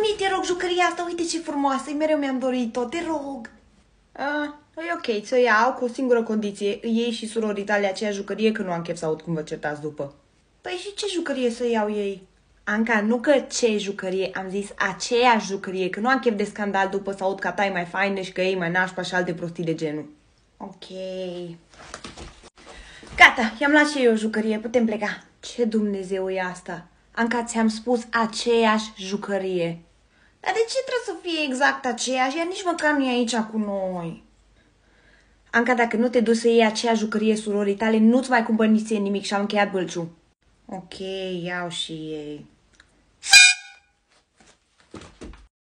mi te rog, jucăria asta, uite ce frumoasă, mereu mi-am dorit-o, te rog. Ah, e păi ok, să iau cu o singură condiție, ei și surorii tale aceea jucărie că nu am chef să aud cum vă certați după. Păi și ce jucărie să iau ei? Anca, nu că ce jucărie, am zis aceea jucărie, că nu am chef de scandal după să aud că ta e mai faină și că ei mai nașpa și alte prostii de genul. Ok. Gata, i-am luat și eu o jucărie, putem pleca. Ce Dumnezeu e asta? Anca, ți-am spus aceeași jucărie. Dar de ce trebuie să fie exact aceeași? Ea nici măcar nu e aici cu noi. Anca, dacă nu te duci să iei aceea jucărie surorii tale, nu-ți mai cumpăr nici nimic și am încheiat bălciu. Ok, iau și ei.